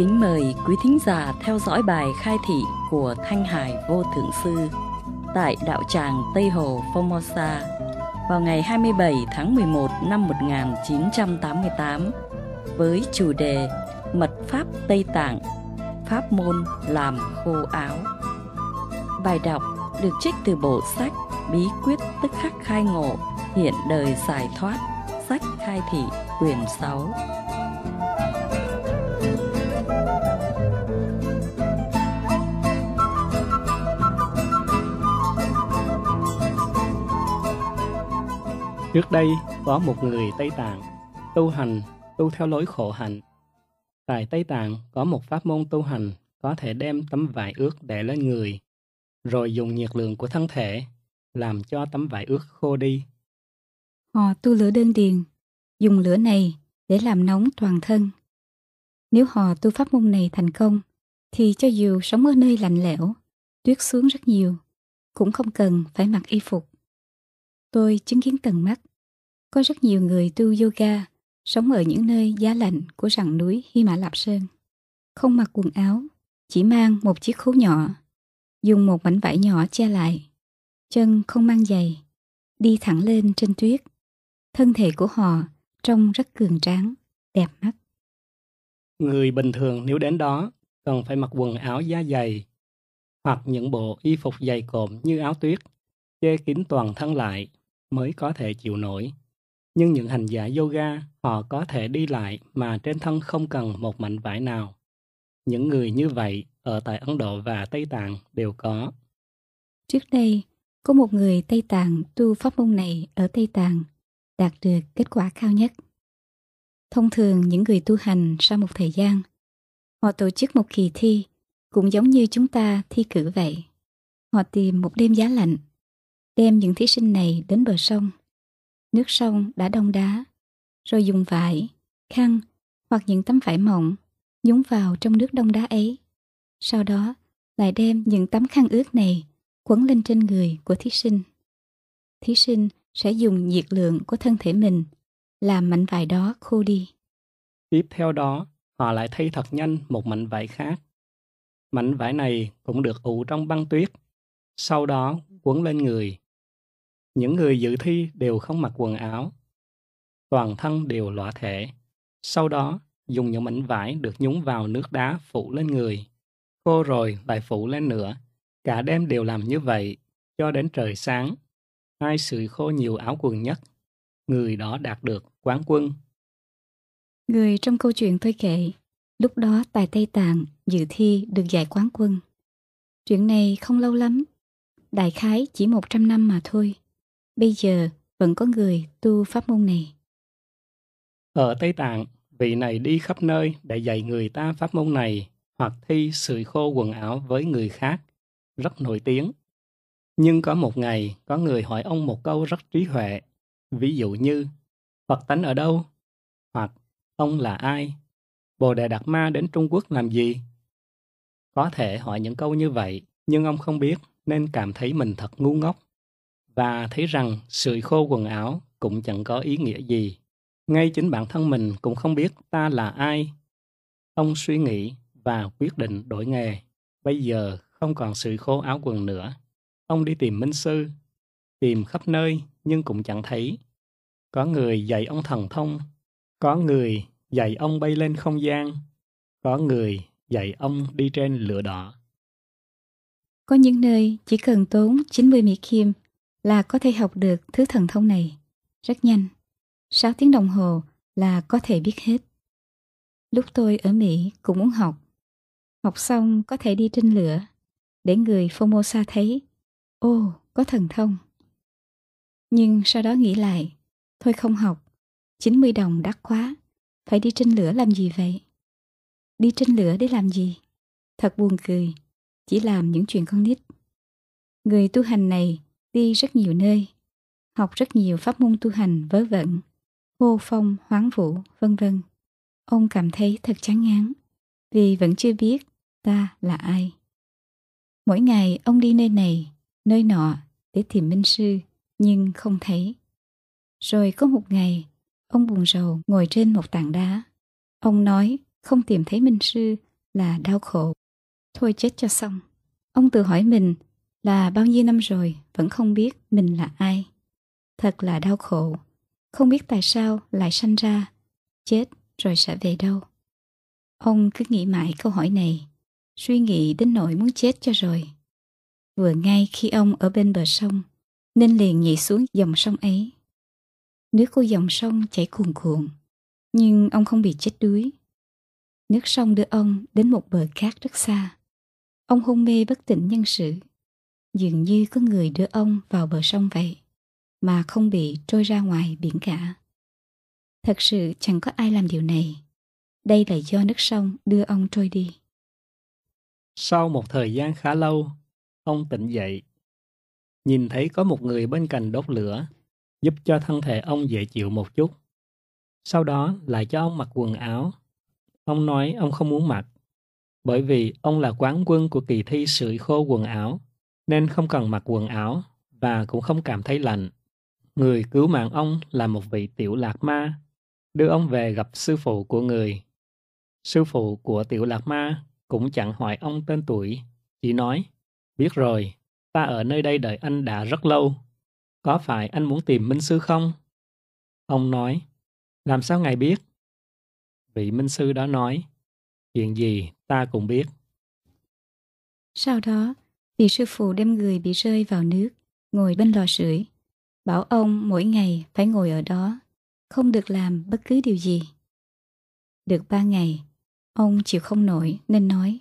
kính mời quý thính giả theo dõi bài khai thị của Thanh Hải Vô Thượng Sư tại Đạo Tràng Tây Hồ Formosa vào ngày 27 tháng 11 năm 1988 với chủ đề Mật Pháp Tây Tạng, Pháp Môn Làm Khô Áo. Bài đọc được trích từ bộ sách Bí quyết tức khắc khai ngộ, hiện đời giải thoát, sách khai thị quyển 6. Trước đây, có một người Tây Tạng tu hành, tu theo lối khổ hạnh. Tại Tây Tạng có một pháp môn tu hành có thể đem tấm vải ướt để lên người, rồi dùng nhiệt lượng của thân thể làm cho tấm vải ướt khô đi. Họ tu lửa đơn điền, dùng lửa này để làm nóng toàn thân. Nếu họ tu pháp môn này thành công, thì cho dù sống ở nơi lạnh lẽo, tuyết xuống rất nhiều, cũng không cần phải mặc y phục. Tôi chứng kiến tận mắt. Có rất nhiều người tu yoga sống ở những nơi giá lạnh của rặng núi Hy Mã Lạp Sơn. Không mặc quần áo, chỉ mang một chiếc khố nhỏ, dùng một mảnh vải nhỏ che lại. Chân không mang giày, đi thẳng lên trên tuyết. Thân thể của họ trông rất cường tráng, đẹp mắt. Người bình thường nếu đến đó cần phải mặc quần áo da dày hoặc những bộ y phục dày cộm như áo tuyết, che kín toàn thân lại mới có thể chịu nổi. Nhưng những hành giả yoga, họ có thể đi lại mà trên thân không cần một mảnh vải nào. Những người như vậy ở tại Ấn Độ và Tây Tạng đều có. Trước đây, có một người Tây Tạng tu pháp môn này ở Tây Tạng đạt được kết quả cao nhất. Thông thường những người tu hành sau một thời gian, họ tổ chức một kỳ thi, cũng giống như chúng ta thi cử vậy. Họ tìm một đêm giá lạnh đem những thí sinh này đến bờ sông. Nước sông đã đông đá, rồi dùng vải, khăn hoặc những tấm vải mỏng nhúng vào trong nước đông đá ấy. Sau đó lại đem những tấm khăn ướt này quấn lên trên người của thí sinh. Thí sinh sẽ dùng nhiệt lượng của thân thể mình làm mảnh vải đó khô đi. Tiếp theo đó, họ lại thay thật nhanh một mảnh vải khác. Mảnh vải này cũng được ủ trong băng tuyết, sau đó quấn lên người những người dự thi đều không mặc quần áo. Toàn thân đều lõa thể. Sau đó, dùng những mảnh vải được nhúng vào nước đá phủ lên người. Khô rồi lại phủ lên nữa. Cả đêm đều làm như vậy, cho đến trời sáng. Ai sưởi khô nhiều áo quần nhất, người đó đạt được quán quân. Người trong câu chuyện tôi kể, lúc đó tại Tây Tạng dự thi được giải quán quân. Chuyện này không lâu lắm, đại khái chỉ 100 năm mà thôi bây giờ vẫn có người tu pháp môn này. Ở Tây Tạng, vị này đi khắp nơi để dạy người ta pháp môn này hoặc thi sưởi khô quần áo với người khác, rất nổi tiếng. Nhưng có một ngày, có người hỏi ông một câu rất trí huệ, ví dụ như Phật tánh ở đâu? Hoặc ông là ai? Bồ Đề Đạt Ma đến Trung Quốc làm gì? Có thể hỏi những câu như vậy, nhưng ông không biết nên cảm thấy mình thật ngu ngốc và thấy rằng sưởi khô quần áo cũng chẳng có ý nghĩa gì. Ngay chính bản thân mình cũng không biết ta là ai. Ông suy nghĩ và quyết định đổi nghề. Bây giờ không còn sưởi khô áo quần nữa. Ông đi tìm minh sư, tìm khắp nơi nhưng cũng chẳng thấy. Có người dạy ông thần thông, có người dạy ông bay lên không gian, có người dạy ông đi trên lửa đỏ. Có những nơi chỉ cần tốn 90 Mỹ Kim là có thể học được thứ thần thông này. Rất nhanh. 6 tiếng đồng hồ là có thể biết hết. Lúc tôi ở Mỹ cũng muốn học. Học xong có thể đi trên lửa. Để người Formosa thấy. Ô, có thần thông. Nhưng sau đó nghĩ lại. Thôi không học. 90 đồng đắt quá. Phải đi trên lửa làm gì vậy? Đi trên lửa để làm gì? Thật buồn cười. Chỉ làm những chuyện con nít. Người tu hành này đi rất nhiều nơi, học rất nhiều pháp môn tu hành vớ vẩn, hô phong, hoáng vũ, vân vân. Ông cảm thấy thật chán ngán, vì vẫn chưa biết ta là ai. Mỗi ngày ông đi nơi này, nơi nọ để tìm minh sư, nhưng không thấy. Rồi có một ngày, ông buồn rầu ngồi trên một tảng đá. Ông nói không tìm thấy minh sư là đau khổ. Thôi chết cho xong. Ông tự hỏi mình là bao nhiêu năm rồi vẫn không biết mình là ai. Thật là đau khổ, không biết tại sao lại sanh ra, chết rồi sẽ về đâu. Ông cứ nghĩ mãi câu hỏi này, suy nghĩ đến nỗi muốn chết cho rồi. Vừa ngay khi ông ở bên bờ sông, nên liền nhảy xuống dòng sông ấy. Nước của dòng sông chảy cuồn cuộn, nhưng ông không bị chết đuối. Nước sông đưa ông đến một bờ cát rất xa. Ông hôn mê bất tỉnh nhân sự dường như có người đưa ông vào bờ sông vậy, mà không bị trôi ra ngoài biển cả. Thật sự chẳng có ai làm điều này. Đây là do nước sông đưa ông trôi đi. Sau một thời gian khá lâu, ông tỉnh dậy. Nhìn thấy có một người bên cạnh đốt lửa, giúp cho thân thể ông dễ chịu một chút. Sau đó lại cho ông mặc quần áo. Ông nói ông không muốn mặc, bởi vì ông là quán quân của kỳ thi sưởi khô quần áo nên không cần mặc quần áo và cũng không cảm thấy lạnh. Người cứu mạng ông là một vị tiểu lạc ma, đưa ông về gặp sư phụ của người. Sư phụ của tiểu lạc ma cũng chẳng hỏi ông tên tuổi, chỉ nói, biết rồi, ta ở nơi đây đợi anh đã rất lâu. Có phải anh muốn tìm Minh Sư không? Ông nói, làm sao ngài biết? Vị Minh Sư đó nói, chuyện gì ta cũng biết. Sau đó, Vị sư phụ đem người bị rơi vào nước, ngồi bên lò sưởi Bảo ông mỗi ngày phải ngồi ở đó, không được làm bất cứ điều gì. Được ba ngày, ông chịu không nổi nên nói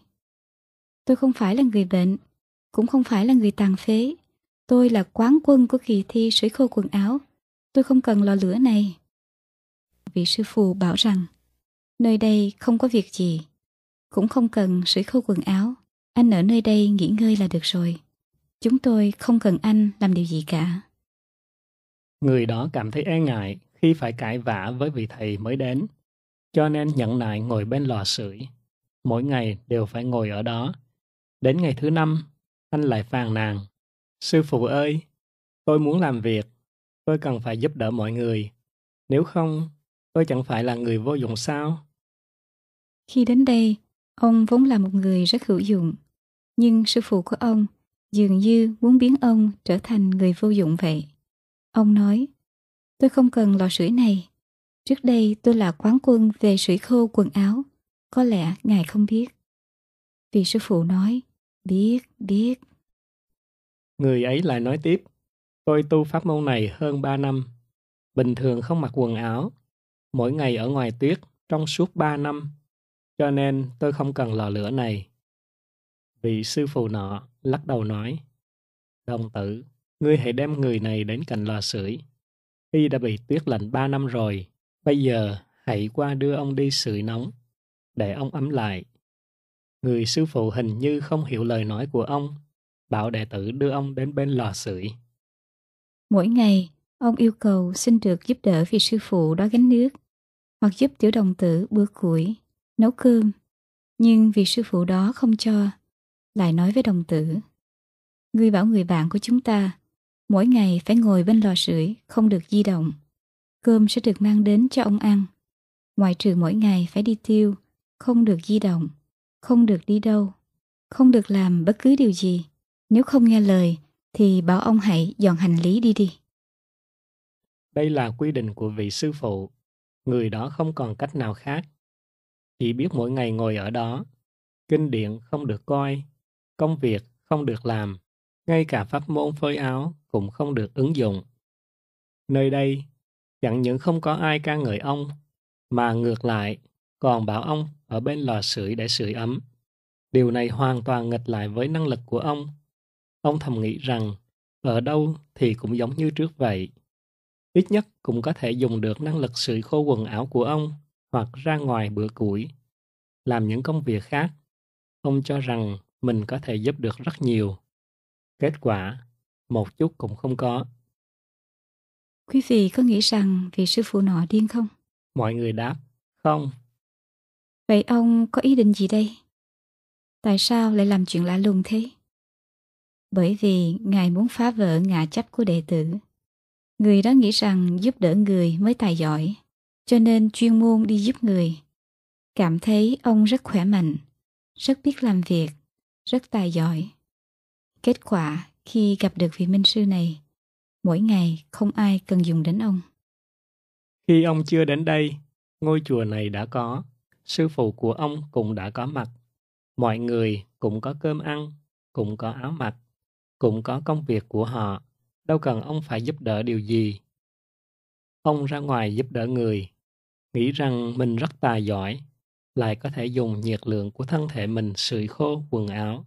Tôi không phải là người bệnh, cũng không phải là người tàn phế. Tôi là quán quân của kỳ thi sưởi khô quần áo. Tôi không cần lò lửa này. Vị sư phụ bảo rằng nơi đây không có việc gì, cũng không cần sưởi khô quần áo. Anh ở nơi đây nghỉ ngơi là được rồi. Chúng tôi không cần anh làm điều gì cả. Người đó cảm thấy e ngại khi phải cãi vã với vị thầy mới đến. Cho nên nhận lại ngồi bên lò sưởi. Mỗi ngày đều phải ngồi ở đó. Đến ngày thứ năm, anh lại phàn nàn. Sư phụ ơi, tôi muốn làm việc. Tôi cần phải giúp đỡ mọi người. Nếu không, tôi chẳng phải là người vô dụng sao? Khi đến đây, ông vốn là một người rất hữu dụng nhưng sư phụ của ông dường như muốn biến ông trở thành người vô dụng vậy. Ông nói, tôi không cần lò sưởi này. Trước đây tôi là quán quân về sưởi khô quần áo. Có lẽ ngài không biết. Vì sư phụ nói, biết, biết. Người ấy lại nói tiếp, tôi tu pháp môn này hơn ba năm. Bình thường không mặc quần áo. Mỗi ngày ở ngoài tuyết trong suốt ba năm. Cho nên tôi không cần lò lửa này. Vị sư phụ nọ lắc đầu nói, Đồng tử, ngươi hãy đem người này đến cạnh lò sưởi. Y đã bị tuyết lạnh ba năm rồi, bây giờ hãy qua đưa ông đi sưởi nóng, để ông ấm lại. Người sư phụ hình như không hiểu lời nói của ông, bảo đệ tử đưa ông đến bên lò sưởi. Mỗi ngày, ông yêu cầu xin được giúp đỡ vị sư phụ đó gánh nước, hoặc giúp tiểu đồng tử bữa củi, nấu cơm. Nhưng vị sư phụ đó không cho lại nói với đồng tử. Ngươi bảo người bạn của chúng ta, mỗi ngày phải ngồi bên lò sưởi không được di động. Cơm sẽ được mang đến cho ông ăn. Ngoại trừ mỗi ngày phải đi tiêu, không được di động, không được đi đâu, không được làm bất cứ điều gì. Nếu không nghe lời, thì bảo ông hãy dọn hành lý đi đi. Đây là quy định của vị sư phụ. Người đó không còn cách nào khác. Chỉ biết mỗi ngày ngồi ở đó. Kinh điển không được coi, công việc không được làm, ngay cả pháp môn phơi áo cũng không được ứng dụng. Nơi đây, chẳng những không có ai ca ngợi ông, mà ngược lại, còn bảo ông ở bên lò sưởi để sưởi ấm. Điều này hoàn toàn nghịch lại với năng lực của ông. Ông thầm nghĩ rằng, ở đâu thì cũng giống như trước vậy. Ít nhất cũng có thể dùng được năng lực sưởi khô quần áo của ông hoặc ra ngoài bữa củi, làm những công việc khác. Ông cho rằng mình có thể giúp được rất nhiều. Kết quả, một chút cũng không có. Quý vị có nghĩ rằng vị sư phụ nọ điên không? Mọi người đáp, không. Vậy ông có ý định gì đây? Tại sao lại làm chuyện lạ lùng thế? Bởi vì Ngài muốn phá vỡ ngã chấp của đệ tử. Người đó nghĩ rằng giúp đỡ người mới tài giỏi, cho nên chuyên môn đi giúp người. Cảm thấy ông rất khỏe mạnh, rất biết làm việc, rất tài giỏi. Kết quả khi gặp được vị minh sư này, mỗi ngày không ai cần dùng đến ông. Khi ông chưa đến đây, ngôi chùa này đã có, sư phụ của ông cũng đã có mặt. Mọi người cũng có cơm ăn, cũng có áo mặc, cũng có công việc của họ, đâu cần ông phải giúp đỡ điều gì. Ông ra ngoài giúp đỡ người, nghĩ rằng mình rất tài giỏi lại có thể dùng nhiệt lượng của thân thể mình sưởi khô quần áo.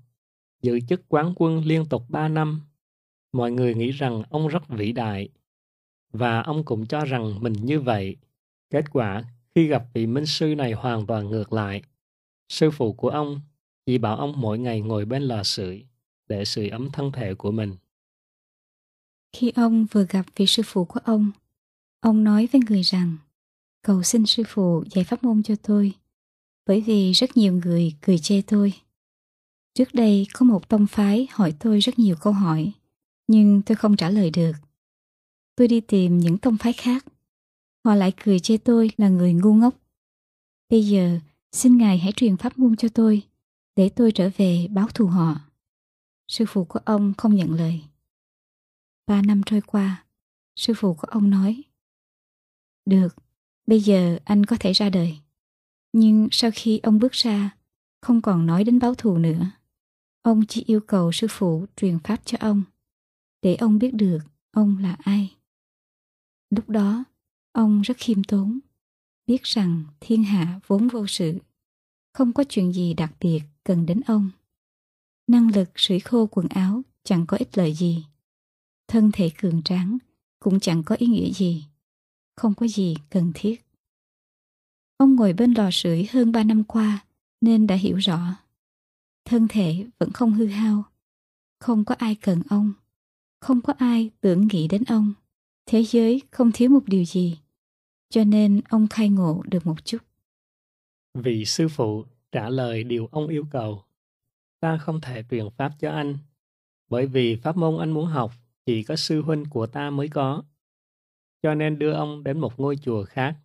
Giữ chức quán quân liên tục 3 năm, mọi người nghĩ rằng ông rất vĩ đại. Và ông cũng cho rằng mình như vậy. Kết quả, khi gặp vị minh sư này hoàn toàn ngược lại. Sư phụ của ông chỉ bảo ông mỗi ngày ngồi bên lò sưởi để sưởi ấm thân thể của mình. Khi ông vừa gặp vị sư phụ của ông, ông nói với người rằng, cầu xin sư phụ dạy pháp môn cho tôi bởi vì rất nhiều người cười chê tôi. Trước đây có một tông phái hỏi tôi rất nhiều câu hỏi, nhưng tôi không trả lời được. Tôi đi tìm những tông phái khác. Họ lại cười chê tôi là người ngu ngốc. Bây giờ, xin Ngài hãy truyền pháp môn cho tôi, để tôi trở về báo thù họ. Sư phụ của ông không nhận lời. Ba năm trôi qua, sư phụ của ông nói Được, bây giờ anh có thể ra đời. Nhưng sau khi ông bước ra, không còn nói đến báo thù nữa. Ông chỉ yêu cầu sư phụ truyền pháp cho ông, để ông biết được ông là ai. Lúc đó, ông rất khiêm tốn, biết rằng thiên hạ vốn vô sự, không có chuyện gì đặc biệt cần đến ông. Năng lực sưởi khô quần áo chẳng có ích lợi gì. Thân thể cường tráng cũng chẳng có ý nghĩa gì, không có gì cần thiết. Ông ngồi bên lò sưởi hơn 3 năm qua nên đã hiểu rõ. Thân thể vẫn không hư hao. Không có ai cần ông. Không có ai tưởng nghĩ đến ông. Thế giới không thiếu một điều gì. Cho nên ông khai ngộ được một chút. Vị sư phụ trả lời điều ông yêu cầu. Ta không thể truyền pháp cho anh. Bởi vì pháp môn anh muốn học chỉ có sư huynh của ta mới có. Cho nên đưa ông đến một ngôi chùa khác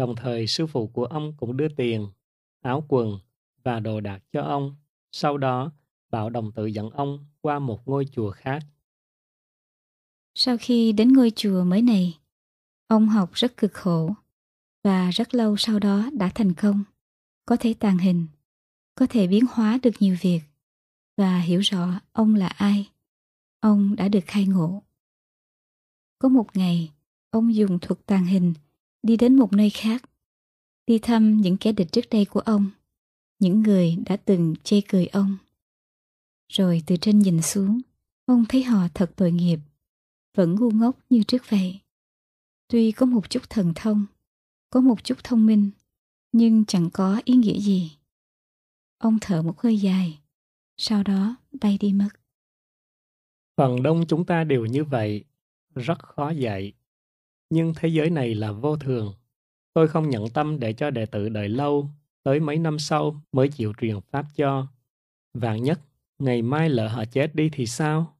Đồng thời sư phụ của ông cũng đưa tiền, áo quần và đồ đạc cho ông. Sau đó, Bảo Đồng tự dẫn ông qua một ngôi chùa khác. Sau khi đến ngôi chùa mới này, ông học rất cực khổ và rất lâu sau đó đã thành công, có thể tàng hình, có thể biến hóa được nhiều việc và hiểu rõ ông là ai. Ông đã được khai ngộ. Có một ngày, ông dùng thuật tàng hình đi đến một nơi khác, đi thăm những kẻ địch trước đây của ông, những người đã từng chê cười ông. Rồi từ trên nhìn xuống, ông thấy họ thật tội nghiệp, vẫn ngu ngốc như trước vậy. Tuy có một chút thần thông, có một chút thông minh, nhưng chẳng có ý nghĩa gì. Ông thở một hơi dài, sau đó bay đi mất. Phần đông chúng ta đều như vậy, rất khó dạy nhưng thế giới này là vô thường. Tôi không nhận tâm để cho đệ tử đợi lâu, tới mấy năm sau mới chịu truyền pháp cho. Vạn nhất, ngày mai lỡ họ chết đi thì sao?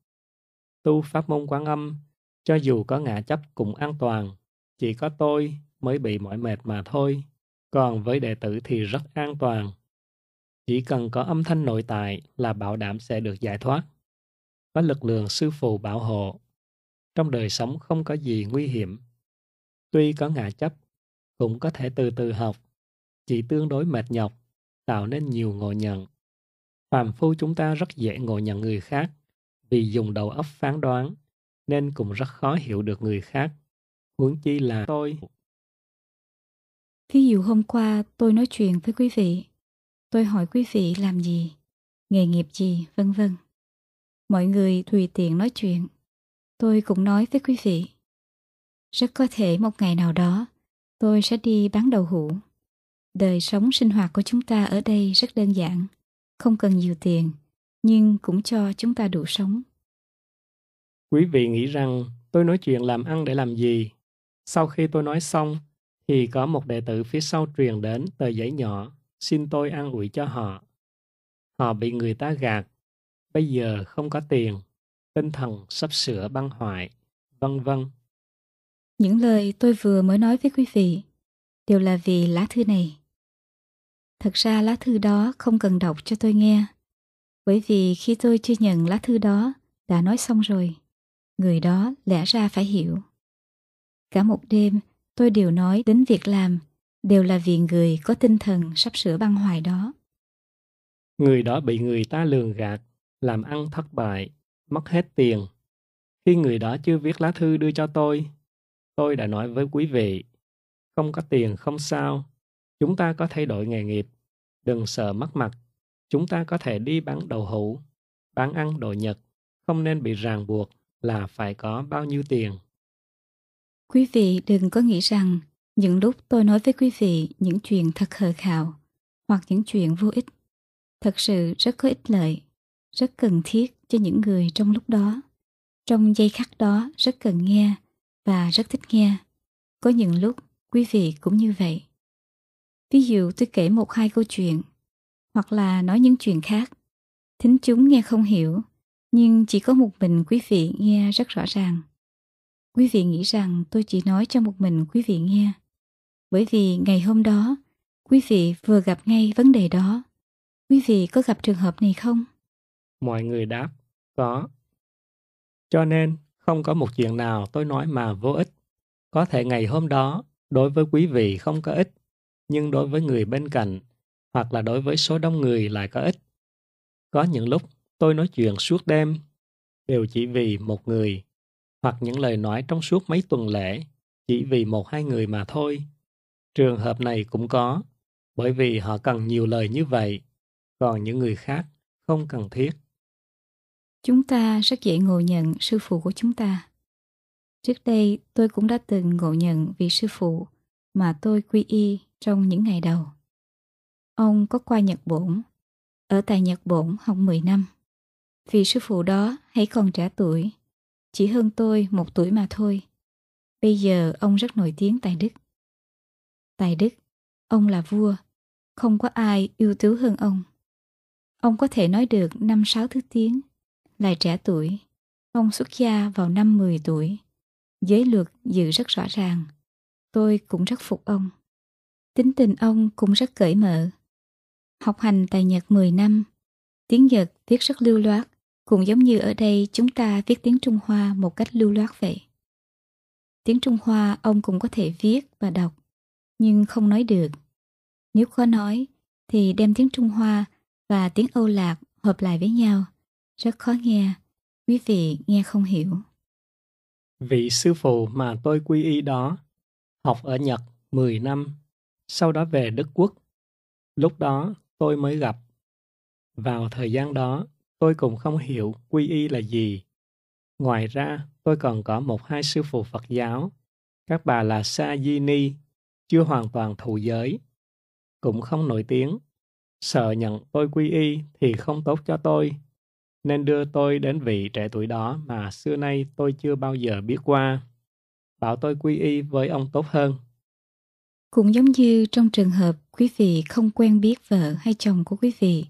Tu pháp môn quán âm, cho dù có ngã chấp cũng an toàn, chỉ có tôi mới bị mỏi mệt mà thôi, còn với đệ tử thì rất an toàn. Chỉ cần có âm thanh nội tại là bảo đảm sẽ được giải thoát. Có lực lượng sư phụ bảo hộ. Trong đời sống không có gì nguy hiểm Tuy có ngã chấp, cũng có thể từ từ học, chỉ tương đối mệt nhọc, tạo nên nhiều ngộ nhận. Phàm phu chúng ta rất dễ ngộ nhận người khác vì dùng đầu óc phán đoán, nên cũng rất khó hiểu được người khác. Huống chi là tôi. Ví dụ hôm qua tôi nói chuyện với quý vị, tôi hỏi quý vị làm gì, nghề nghiệp gì, vân vân. Mọi người tùy tiện nói chuyện. Tôi cũng nói với quý vị rất có thể một ngày nào đó, tôi sẽ đi bán đậu hũ. Đời sống sinh hoạt của chúng ta ở đây rất đơn giản, không cần nhiều tiền, nhưng cũng cho chúng ta đủ sống. Quý vị nghĩ rằng tôi nói chuyện làm ăn để làm gì? Sau khi tôi nói xong, thì có một đệ tử phía sau truyền đến tờ giấy nhỏ, xin tôi an ủi cho họ. Họ bị người ta gạt, bây giờ không có tiền, tinh thần sắp sửa băng hoại, vân vân. Những lời tôi vừa mới nói với quý vị đều là vì lá thư này. Thật ra lá thư đó không cần đọc cho tôi nghe, bởi vì khi tôi chưa nhận lá thư đó đã nói xong rồi, người đó lẽ ra phải hiểu. Cả một đêm tôi đều nói đến việc làm đều là vì người có tinh thần sắp sửa băng hoài đó. Người đó bị người ta lường gạt, làm ăn thất bại, mất hết tiền. Khi người đó chưa viết lá thư đưa cho tôi, tôi đã nói với quý vị, không có tiền không sao, chúng ta có thay đổi nghề nghiệp, đừng sợ mất mặt, chúng ta có thể đi bán đầu hũ, bán ăn đồ Nhật, không nên bị ràng buộc là phải có bao nhiêu tiền. Quý vị đừng có nghĩ rằng những lúc tôi nói với quý vị những chuyện thật hờ khạo hoặc những chuyện vô ích, thật sự rất có ích lợi, rất cần thiết cho những người trong lúc đó. Trong giây khắc đó rất cần nghe và rất thích nghe. Có những lúc quý vị cũng như vậy. Ví dụ tôi kể một hai câu chuyện hoặc là nói những chuyện khác. Thính chúng nghe không hiểu nhưng chỉ có một mình quý vị nghe rất rõ ràng. Quý vị nghĩ rằng tôi chỉ nói cho một mình quý vị nghe. Bởi vì ngày hôm đó, quý vị vừa gặp ngay vấn đề đó. Quý vị có gặp trường hợp này không? Mọi người đáp, có. Cho nên, không có một chuyện nào tôi nói mà vô ích. Có thể ngày hôm đó, đối với quý vị không có ích, nhưng đối với người bên cạnh, hoặc là đối với số đông người lại có ích. Có những lúc tôi nói chuyện suốt đêm, đều chỉ vì một người, hoặc những lời nói trong suốt mấy tuần lễ, chỉ vì một hai người mà thôi. Trường hợp này cũng có, bởi vì họ cần nhiều lời như vậy, còn những người khác không cần thiết. Chúng ta rất dễ ngộ nhận sư phụ của chúng ta. Trước đây tôi cũng đã từng ngộ nhận vị sư phụ mà tôi quy y trong những ngày đầu. Ông có qua Nhật Bổn, ở tại Nhật Bổn học 10 năm. Vị sư phụ đó hãy còn trẻ tuổi, chỉ hơn tôi một tuổi mà thôi. Bây giờ ông rất nổi tiếng tại Đức. Tại Đức, ông là vua, không có ai ưu tú hơn ông. Ông có thể nói được năm sáu thứ tiếng, lại trẻ tuổi, ông xuất gia vào năm 10 tuổi. Giới luật giữ rất rõ ràng. Tôi cũng rất phục ông. Tính tình ông cũng rất cởi mở. Học hành tại Nhật 10 năm, tiếng Nhật viết rất lưu loát, cũng giống như ở đây chúng ta viết tiếng Trung Hoa một cách lưu loát vậy. Tiếng Trung Hoa ông cũng có thể viết và đọc, nhưng không nói được. Nếu khó nói, thì đem tiếng Trung Hoa và tiếng Âu Lạc hợp lại với nhau rất khó nghe, quý vị nghe không hiểu. Vị sư phụ mà tôi quy y đó, học ở Nhật 10 năm, sau đó về Đức Quốc. Lúc đó tôi mới gặp. Vào thời gian đó, tôi cũng không hiểu quy y là gì. Ngoài ra, tôi còn có một hai sư phụ Phật giáo. Các bà là Sa Di Ni, chưa hoàn toàn thụ giới, cũng không nổi tiếng. Sợ nhận tôi quy y thì không tốt cho tôi, nên đưa tôi đến vị trẻ tuổi đó mà xưa nay tôi chưa bao giờ biết qua. Bảo tôi quy y với ông tốt hơn. Cũng giống như trong trường hợp quý vị không quen biết vợ hay chồng của quý vị,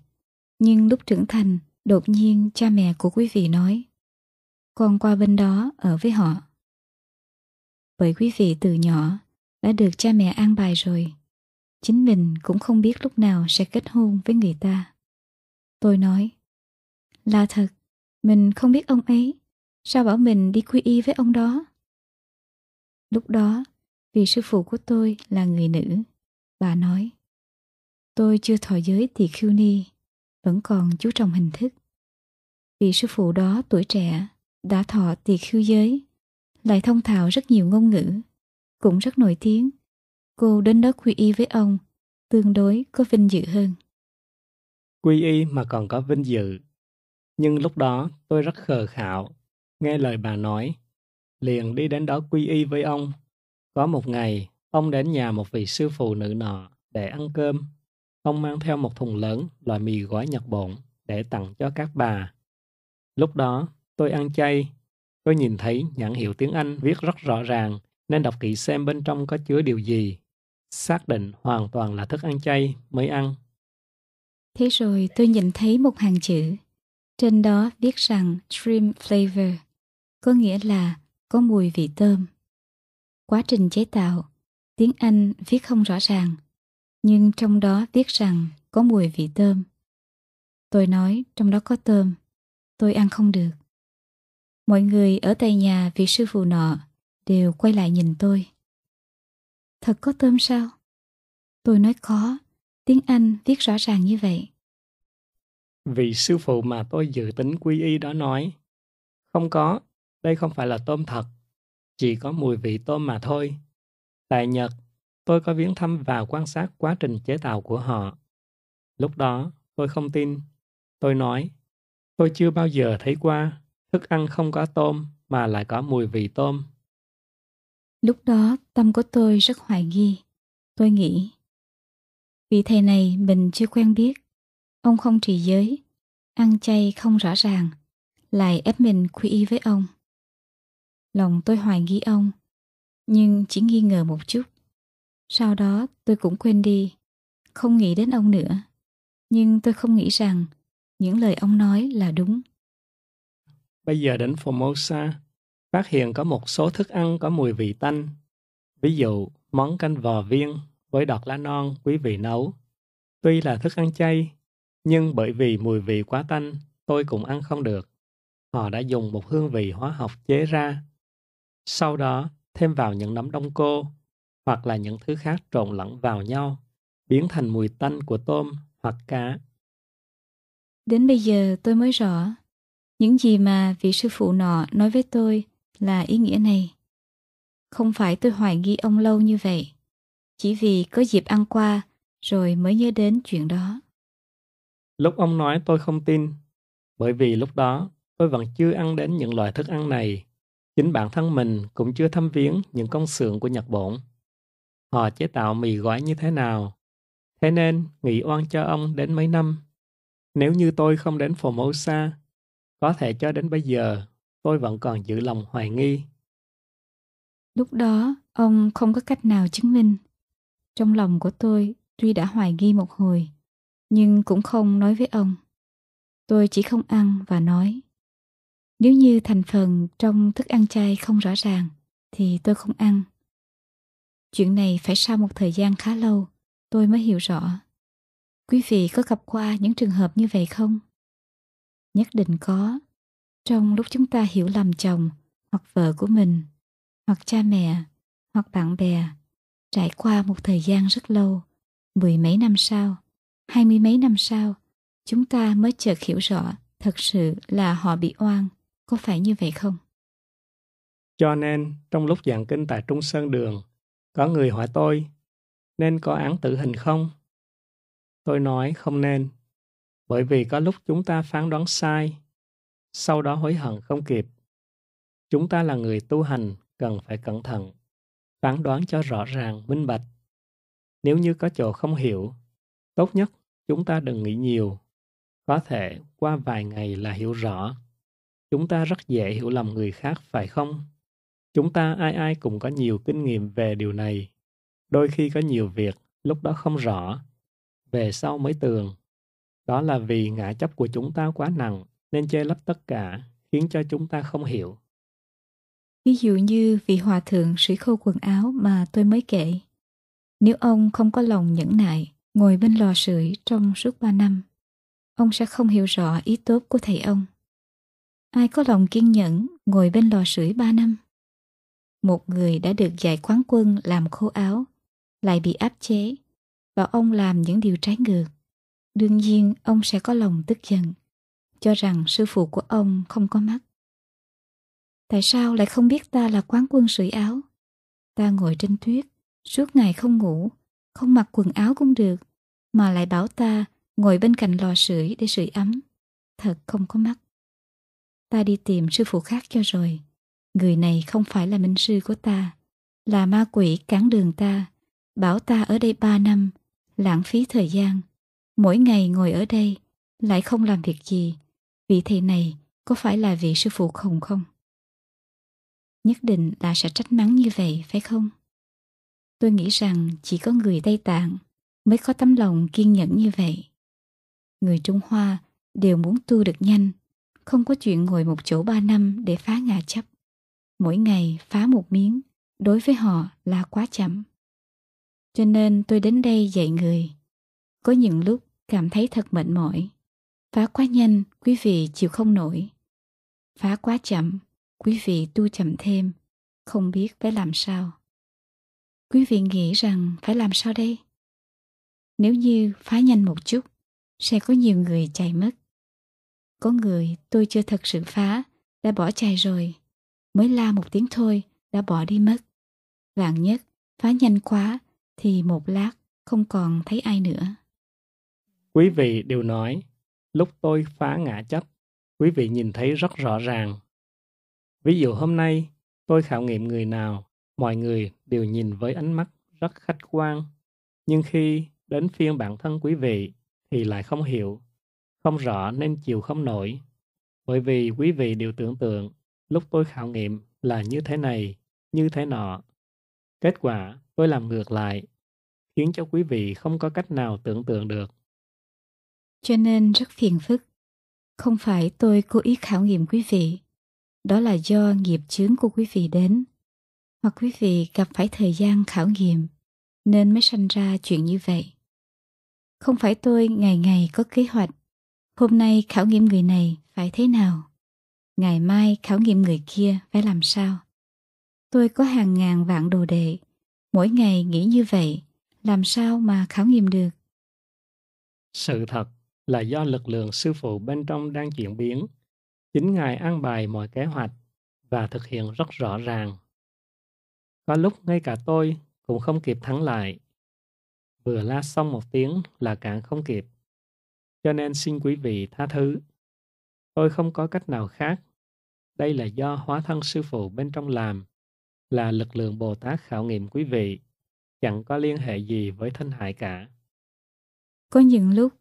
nhưng lúc trưởng thành, đột nhiên cha mẹ của quý vị nói Con qua bên đó ở với họ. Bởi quý vị từ nhỏ đã được cha mẹ an bài rồi. Chính mình cũng không biết lúc nào sẽ kết hôn với người ta. Tôi nói là thật, mình không biết ông ấy. Sao bảo mình đi quy y với ông đó? Lúc đó, vì sư phụ của tôi là người nữ, bà nói. Tôi chưa thọ giới thì khiêu ni, vẫn còn chú trọng hình thức. vị sư phụ đó tuổi trẻ, đã thọ tỳ khiêu giới, lại thông thạo rất nhiều ngôn ngữ, cũng rất nổi tiếng. Cô đến đó quy y với ông, tương đối có vinh dự hơn. Quy y mà còn có vinh dự nhưng lúc đó tôi rất khờ khạo, nghe lời bà nói, liền đi đến đó quy y với ông. Có một ngày, ông đến nhà một vị sư phụ nữ nọ để ăn cơm. Ông mang theo một thùng lớn loại mì gói Nhật Bản để tặng cho các bà. Lúc đó, tôi ăn chay. Tôi nhìn thấy nhãn hiệu tiếng Anh viết rất rõ ràng nên đọc kỹ xem bên trong có chứa điều gì. Xác định hoàn toàn là thức ăn chay mới ăn. Thế rồi tôi nhìn thấy một hàng chữ trên đó viết rằng shrimp flavor có nghĩa là có mùi vị tôm. Quá trình chế tạo, tiếng Anh viết không rõ ràng, nhưng trong đó viết rằng có mùi vị tôm. Tôi nói trong đó có tôm, tôi ăn không được. Mọi người ở tại nhà vị sư phụ nọ đều quay lại nhìn tôi. Thật có tôm sao? Tôi nói có, tiếng Anh viết rõ ràng như vậy. Vị sư phụ mà tôi dự tính quy y đó nói, không có, đây không phải là tôm thật, chỉ có mùi vị tôm mà thôi. Tại Nhật, tôi có viếng thăm và quan sát quá trình chế tạo của họ. Lúc đó, tôi không tin. Tôi nói, tôi chưa bao giờ thấy qua thức ăn không có tôm mà lại có mùi vị tôm. Lúc đó, tâm của tôi rất hoài nghi. Tôi nghĩ, vị thầy này mình chưa quen biết. Ông không trì giới, ăn chay không rõ ràng, lại ép mình quy y với ông. Lòng tôi hoài nghi ông, nhưng chỉ nghi ngờ một chút. Sau đó tôi cũng quên đi, không nghĩ đến ông nữa. Nhưng tôi không nghĩ rằng những lời ông nói là đúng. Bây giờ đến Formosa, phát hiện có một số thức ăn có mùi vị tanh. Ví dụ, món canh vò viên với đọt lá non quý vị nấu. Tuy là thức ăn chay, nhưng bởi vì mùi vị quá tanh, tôi cũng ăn không được. Họ đã dùng một hương vị hóa học chế ra. Sau đó, thêm vào những nấm đông cô, hoặc là những thứ khác trộn lẫn vào nhau, biến thành mùi tanh của tôm hoặc cá. Đến bây giờ tôi mới rõ, những gì mà vị sư phụ nọ nói với tôi là ý nghĩa này. Không phải tôi hoài nghi ông lâu như vậy, chỉ vì có dịp ăn qua rồi mới nhớ đến chuyện đó. Lúc ông nói tôi không tin, bởi vì lúc đó tôi vẫn chưa ăn đến những loại thức ăn này. Chính bản thân mình cũng chưa thăm viếng những công xưởng của Nhật Bản. Họ chế tạo mì gói như thế nào? Thế nên, nghỉ oan cho ông đến mấy năm. Nếu như tôi không đến Formosa, có thể cho đến bây giờ, tôi vẫn còn giữ lòng hoài nghi. Lúc đó, ông không có cách nào chứng minh. Trong lòng của tôi, tuy đã hoài nghi một hồi, nhưng cũng không nói với ông. Tôi chỉ không ăn và nói. Nếu như thành phần trong thức ăn chay không rõ ràng, thì tôi không ăn. Chuyện này phải sau một thời gian khá lâu, tôi mới hiểu rõ. Quý vị có gặp qua những trường hợp như vậy không? Nhất định có. Trong lúc chúng ta hiểu lầm chồng, hoặc vợ của mình, hoặc cha mẹ, hoặc bạn bè, trải qua một thời gian rất lâu, mười mấy năm sau, hai mươi mấy năm sau, chúng ta mới chợt hiểu rõ thật sự là họ bị oan, có phải như vậy không? Cho nên, trong lúc giảng kinh tại Trung Sơn Đường, có người hỏi tôi, nên có án tử hình không? Tôi nói không nên, bởi vì có lúc chúng ta phán đoán sai, sau đó hối hận không kịp. Chúng ta là người tu hành, cần phải cẩn thận, phán đoán cho rõ ràng, minh bạch. Nếu như có chỗ không hiểu, tốt nhất chúng ta đừng nghĩ nhiều có thể qua vài ngày là hiểu rõ chúng ta rất dễ hiểu lầm người khác phải không chúng ta ai ai cũng có nhiều kinh nghiệm về điều này đôi khi có nhiều việc lúc đó không rõ về sau mới tường đó là vì ngã chấp của chúng ta quá nặng nên che lấp tất cả khiến cho chúng ta không hiểu ví dụ như vị hòa thượng sĩ khâu quần áo mà tôi mới kể nếu ông không có lòng nhẫn nại ngồi bên lò sưởi trong suốt ba năm, ông sẽ không hiểu rõ ý tốt của thầy ông. Ai có lòng kiên nhẫn ngồi bên lò sưởi ba năm? Một người đã được dạy quán quân làm khô áo, lại bị áp chế, và ông làm những điều trái ngược. Đương nhiên ông sẽ có lòng tức giận, cho rằng sư phụ của ông không có mắt. Tại sao lại không biết ta là quán quân sưởi áo? Ta ngồi trên tuyết, suốt ngày không ngủ, không mặc quần áo cũng được, mà lại bảo ta ngồi bên cạnh lò sưởi để sưởi ấm. Thật không có mắt. Ta đi tìm sư phụ khác cho rồi. Người này không phải là minh sư của ta, là ma quỷ cản đường ta, bảo ta ở đây ba năm, lãng phí thời gian. Mỗi ngày ngồi ở đây, lại không làm việc gì. Vị thầy này có phải là vị sư phụ khùng không? Nhất định là sẽ trách mắng như vậy, phải không? Tôi nghĩ rằng chỉ có người Tây Tạng mới có tấm lòng kiên nhẫn như vậy. Người Trung Hoa đều muốn tu được nhanh, không có chuyện ngồi một chỗ ba năm để phá ngà chấp. Mỗi ngày phá một miếng, đối với họ là quá chậm. Cho nên tôi đến đây dạy người. Có những lúc cảm thấy thật mệt mỏi. Phá quá nhanh, quý vị chịu không nổi. Phá quá chậm, quý vị tu chậm thêm, không biết phải làm sao. Quý vị nghĩ rằng phải làm sao đây? Nếu như phá nhanh một chút, sẽ có nhiều người chạy mất. Có người tôi chưa thật sự phá, đã bỏ chạy rồi. Mới la một tiếng thôi, đã bỏ đi mất. Vạn nhất, phá nhanh quá, thì một lát không còn thấy ai nữa. Quý vị đều nói, lúc tôi phá ngã chấp, quý vị nhìn thấy rất rõ ràng. Ví dụ hôm nay, tôi khảo nghiệm người nào mọi người đều nhìn với ánh mắt rất khách quan. Nhưng khi đến phiên bản thân quý vị thì lại không hiểu, không rõ nên chịu không nổi. Bởi vì quý vị đều tưởng tượng lúc tôi khảo nghiệm là như thế này, như thế nọ. Kết quả tôi làm ngược lại, khiến cho quý vị không có cách nào tưởng tượng được. Cho nên rất phiền phức. Không phải tôi cố ý khảo nghiệm quý vị, đó là do nghiệp chướng của quý vị đến hoặc quý vị gặp phải thời gian khảo nghiệm nên mới sanh ra chuyện như vậy. Không phải tôi ngày ngày có kế hoạch hôm nay khảo nghiệm người này phải thế nào, ngày mai khảo nghiệm người kia phải làm sao. Tôi có hàng ngàn vạn đồ đệ, mỗi ngày nghĩ như vậy, làm sao mà khảo nghiệm được? Sự thật là do lực lượng sư phụ bên trong đang chuyển biến. Chính Ngài an bài mọi kế hoạch và thực hiện rất rõ ràng có lúc ngay cả tôi cũng không kịp thắng lại. Vừa la xong một tiếng là càng không kịp. Cho nên xin quý vị tha thứ. Tôi không có cách nào khác. Đây là do hóa thân sư phụ bên trong làm, là lực lượng Bồ Tát khảo nghiệm quý vị, chẳng có liên hệ gì với thân hại cả. Có những lúc,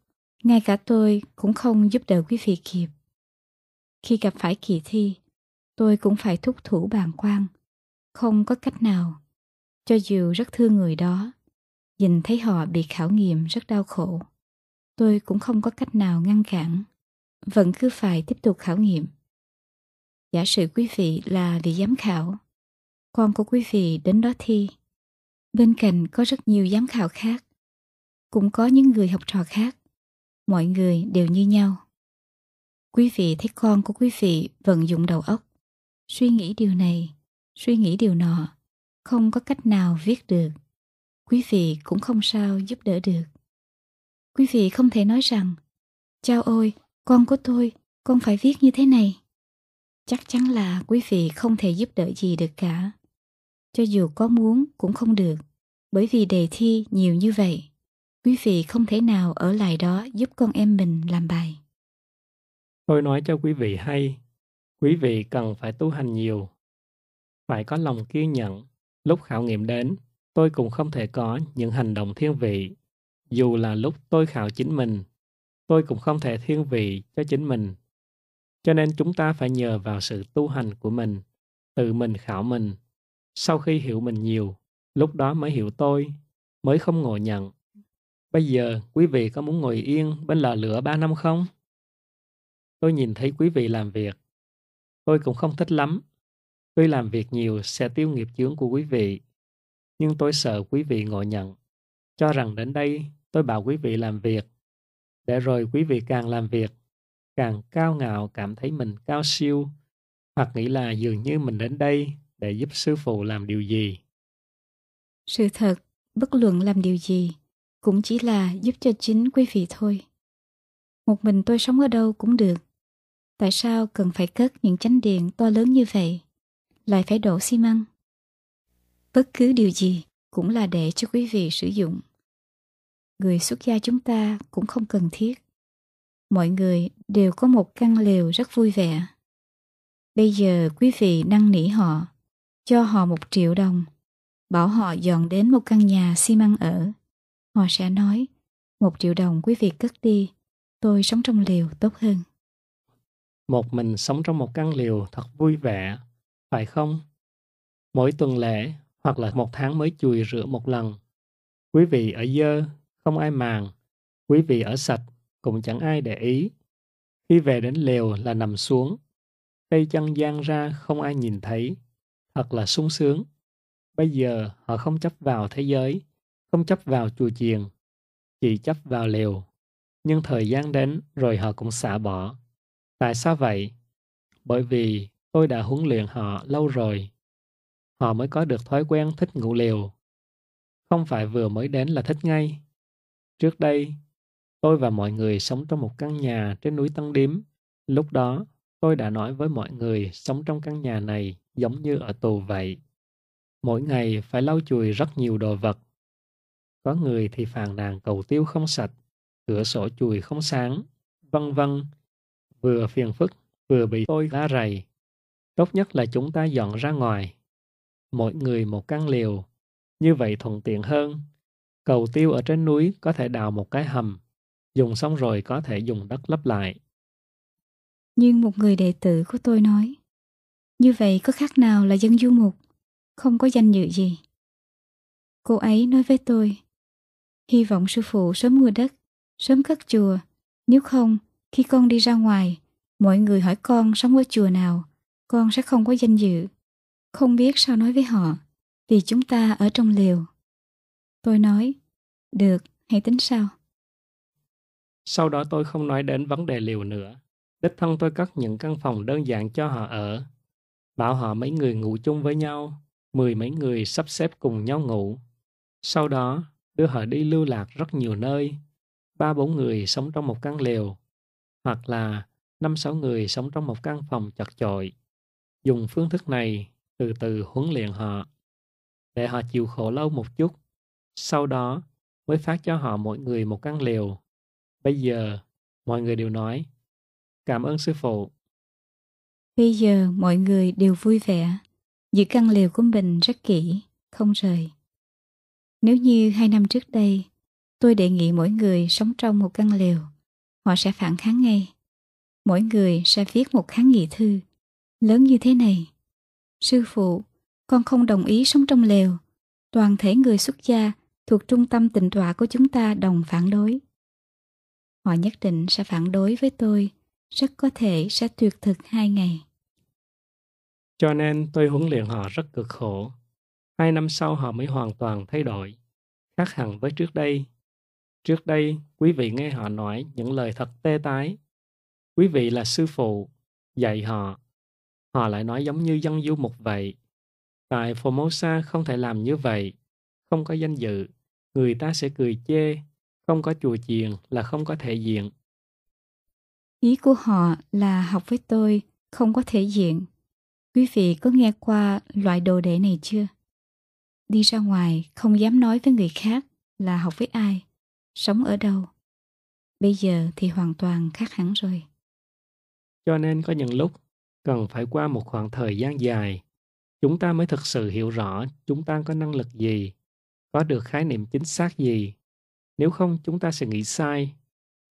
ngay cả tôi cũng không giúp đỡ quý vị kịp. Khi gặp phải kỳ thi, tôi cũng phải thúc thủ bàn quang không có cách nào. Cho dù rất thương người đó, nhìn thấy họ bị khảo nghiệm rất đau khổ. Tôi cũng không có cách nào ngăn cản, vẫn cứ phải tiếp tục khảo nghiệm. Giả sử quý vị là vị giám khảo, con của quý vị đến đó thi. Bên cạnh có rất nhiều giám khảo khác, cũng có những người học trò khác. Mọi người đều như nhau. Quý vị thấy con của quý vị vận dụng đầu óc, suy nghĩ điều này, Suy nghĩ điều nọ, không có cách nào viết được. Quý vị cũng không sao giúp đỡ được. Quý vị không thể nói rằng, chao ôi, con của tôi, con phải viết như thế này. Chắc chắn là quý vị không thể giúp đỡ gì được cả. Cho dù có muốn cũng không được, bởi vì đề thi nhiều như vậy. Quý vị không thể nào ở lại đó giúp con em mình làm bài. Tôi nói cho quý vị hay, quý vị cần phải tu hành nhiều phải có lòng kiên nhẫn. Lúc khảo nghiệm đến, tôi cũng không thể có những hành động thiên vị. Dù là lúc tôi khảo chính mình, tôi cũng không thể thiên vị cho chính mình. Cho nên chúng ta phải nhờ vào sự tu hành của mình, tự mình khảo mình. Sau khi hiểu mình nhiều, lúc đó mới hiểu tôi, mới không ngồi nhận. Bây giờ, quý vị có muốn ngồi yên bên lò lửa 3 năm không? Tôi nhìn thấy quý vị làm việc. Tôi cũng không thích lắm, tuy làm việc nhiều sẽ tiêu nghiệp chướng của quý vị. Nhưng tôi sợ quý vị ngộ nhận. Cho rằng đến đây tôi bảo quý vị làm việc. Để rồi quý vị càng làm việc, càng cao ngạo cảm thấy mình cao siêu hoặc nghĩ là dường như mình đến đây để giúp sư phụ làm điều gì. Sự thật, bất luận làm điều gì, cũng chỉ là giúp cho chính quý vị thôi. Một mình tôi sống ở đâu cũng được. Tại sao cần phải cất những chánh điện to lớn như vậy? lại phải đổ xi măng. Bất cứ điều gì cũng là để cho quý vị sử dụng. Người xuất gia chúng ta cũng không cần thiết. Mọi người đều có một căn lều rất vui vẻ. Bây giờ quý vị năn nỉ họ, cho họ một triệu đồng, bảo họ dọn đến một căn nhà xi măng ở. Họ sẽ nói, một triệu đồng quý vị cất đi, tôi sống trong lều tốt hơn. Một mình sống trong một căn lều thật vui vẻ, phải không? Mỗi tuần lễ hoặc là một tháng mới chùi rửa một lần. Quý vị ở dơ, không ai màng. Quý vị ở sạch, cũng chẳng ai để ý. Khi về đến lều là nằm xuống. Tay chân gian ra không ai nhìn thấy. Thật là sung sướng. Bây giờ họ không chấp vào thế giới, không chấp vào chùa chiền, chỉ chấp vào lều. Nhưng thời gian đến rồi họ cũng xả bỏ. Tại sao vậy? Bởi vì Tôi đã huấn luyện họ lâu rồi. Họ mới có được thói quen thích ngủ liều. Không phải vừa mới đến là thích ngay. Trước đây, tôi và mọi người sống trong một căn nhà trên núi Tăng Điếm. Lúc đó, tôi đã nói với mọi người sống trong căn nhà này giống như ở tù vậy. Mỗi ngày phải lau chùi rất nhiều đồ vật. Có người thì phàn nàn cầu tiêu không sạch, cửa sổ chùi không sáng, vân vân. Vừa phiền phức, vừa bị tôi la rầy. Tốt nhất là chúng ta dọn ra ngoài. Mỗi người một căn liều. Như vậy thuận tiện hơn. Cầu tiêu ở trên núi có thể đào một cái hầm. Dùng xong rồi có thể dùng đất lấp lại. Nhưng một người đệ tử của tôi nói Như vậy có khác nào là dân du mục Không có danh dự gì Cô ấy nói với tôi Hy vọng sư phụ sớm mua đất Sớm cất chùa Nếu không, khi con đi ra ngoài Mọi người hỏi con sống ở chùa nào con sẽ không có danh dự. Không biết sao nói với họ, vì chúng ta ở trong liều. Tôi nói, được, hãy tính sao. Sau đó tôi không nói đến vấn đề liều nữa. Đích thân tôi cất những căn phòng đơn giản cho họ ở. Bảo họ mấy người ngủ chung với nhau, mười mấy người sắp xếp cùng nhau ngủ. Sau đó, đưa họ đi lưu lạc rất nhiều nơi. Ba bốn người sống trong một căn liều, hoặc là năm sáu người sống trong một căn phòng chật chội. Dùng phương thức này từ từ huấn luyện họ để họ chịu khổ lâu một chút. Sau đó mới phát cho họ mỗi người một căn liều. Bây giờ mọi người đều nói cảm ơn sư phụ. Bây giờ mọi người đều vui vẻ, giữ căn liều của mình rất kỹ, không rời. Nếu như hai năm trước đây, tôi đề nghị mỗi người sống trong một căn liều, họ sẽ phản kháng ngay. Mỗi người sẽ viết một kháng nghị thư lớn như thế này. Sư phụ, con không đồng ý sống trong lều. Toàn thể người xuất gia thuộc trung tâm tịnh tọa của chúng ta đồng phản đối. Họ nhất định sẽ phản đối với tôi, rất có thể sẽ tuyệt thực hai ngày. Cho nên tôi huấn luyện họ rất cực khổ. Hai năm sau họ mới hoàn toàn thay đổi, khác hẳn với trước đây. Trước đây, quý vị nghe họ nói những lời thật tê tái. Quý vị là sư phụ, dạy họ Họ lại nói giống như dân du mục vậy. Tại Formosa không thể làm như vậy. Không có danh dự, người ta sẽ cười chê. Không có chùa chiền là không có thể diện. Ý của họ là học với tôi không có thể diện. Quý vị có nghe qua loại đồ đệ này chưa? Đi ra ngoài không dám nói với người khác là học với ai, sống ở đâu. Bây giờ thì hoàn toàn khác hẳn rồi. Cho nên có những lúc cần phải qua một khoảng thời gian dài chúng ta mới thực sự hiểu rõ chúng ta có năng lực gì có được khái niệm chính xác gì nếu không chúng ta sẽ nghĩ sai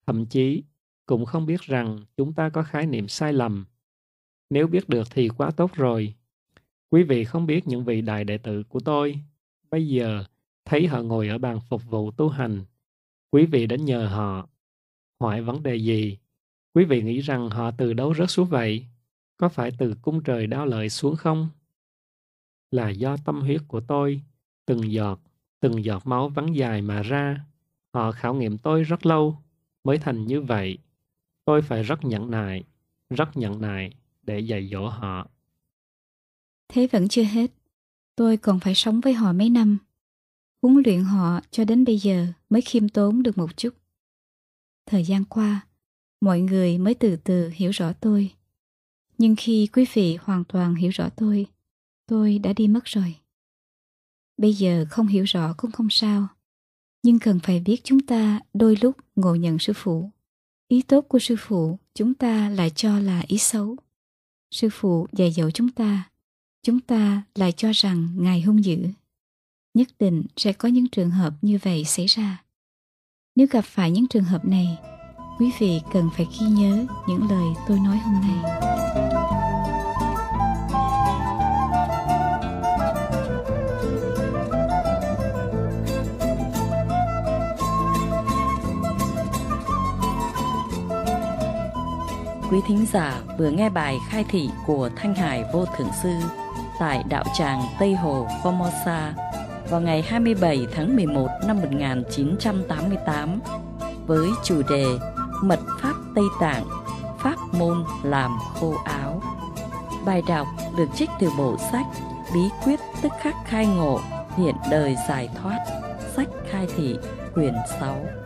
thậm chí cũng không biết rằng chúng ta có khái niệm sai lầm nếu biết được thì quá tốt rồi quý vị không biết những vị đại đệ tử của tôi bây giờ thấy họ ngồi ở bàn phục vụ tu hành quý vị đến nhờ họ hỏi vấn đề gì quý vị nghĩ rằng họ từ đâu rớt xuống vậy có phải từ cung trời đao lợi xuống không? Là do tâm huyết của tôi, từng giọt, từng giọt máu vắn dài mà ra. Họ khảo nghiệm tôi rất lâu, mới thành như vậy. Tôi phải rất nhẫn nại, rất nhẫn nại để dạy dỗ họ. Thế vẫn chưa hết. Tôi còn phải sống với họ mấy năm. Huấn luyện họ cho đến bây giờ mới khiêm tốn được một chút. Thời gian qua, mọi người mới từ từ hiểu rõ tôi. Nhưng khi quý vị hoàn toàn hiểu rõ tôi, tôi đã đi mất rồi. Bây giờ không hiểu rõ cũng không sao, nhưng cần phải biết chúng ta đôi lúc ngộ nhận sư phụ. Ý tốt của sư phụ chúng ta lại cho là ý xấu. Sư phụ dạy dỗ chúng ta, chúng ta lại cho rằng Ngài hung dữ. Nhất định sẽ có những trường hợp như vậy xảy ra. Nếu gặp phải những trường hợp này, quý vị cần phải ghi nhớ những lời tôi nói hôm nay. quý thính giả vừa nghe bài khai thị của Thanh Hải Vô Thượng Sư tại Đạo Tràng Tây Hồ, Formosa vào ngày 27 tháng 11 năm 1988 với chủ đề Mật Pháp Tây Tạng, Pháp Môn Làm Khô Áo. Bài đọc được trích từ bộ sách Bí quyết tức khắc khai ngộ, hiện đời giải thoát, sách khai thị, quyển 6.